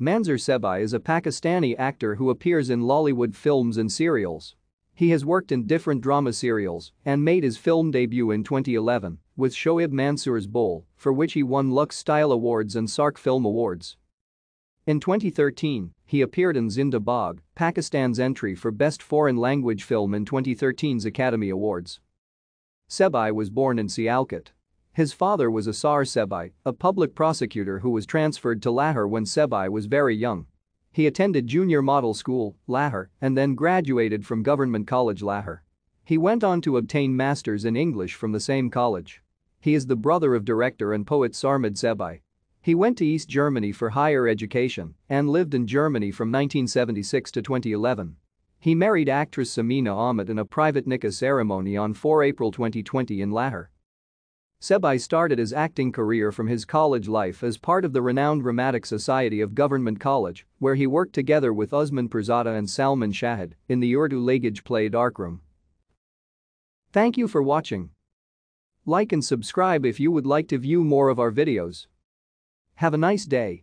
Manzur Sebai is a Pakistani actor who appears in Lollywood films and serials. He has worked in different drama serials and made his film debut in 2011 with Shoaib Mansoor's Bowl, for which he won Lux Style Awards and Sark Film Awards. In 2013, he appeared in Zinda Bog*, Pakistan's entry for Best Foreign Language Film in 2013's Academy Awards. Sebai was born in Sialkot, his father was Asar Sebai, a public prosecutor who was transferred to Lahore when Sebai was very young. He attended junior model school, Lahore, and then graduated from Government College Lahore. He went on to obtain masters in English from the same college. He is the brother of director and poet Sarmad Sebai. He went to East Germany for higher education and lived in Germany from 1976 to 2011. He married actress Samina Ahmed in a private nikah ceremony on 4 April 2020 in Lahore. Sebai started his acting career from his college life as part of the renowned Rheumatic Society of Government College, where he worked together with Usman Prasad and Salman Shahid in the Urdu Lagaj play Darkroom. Thank you for watching. Like and subscribe if you would like to view more of our videos. Have a nice day.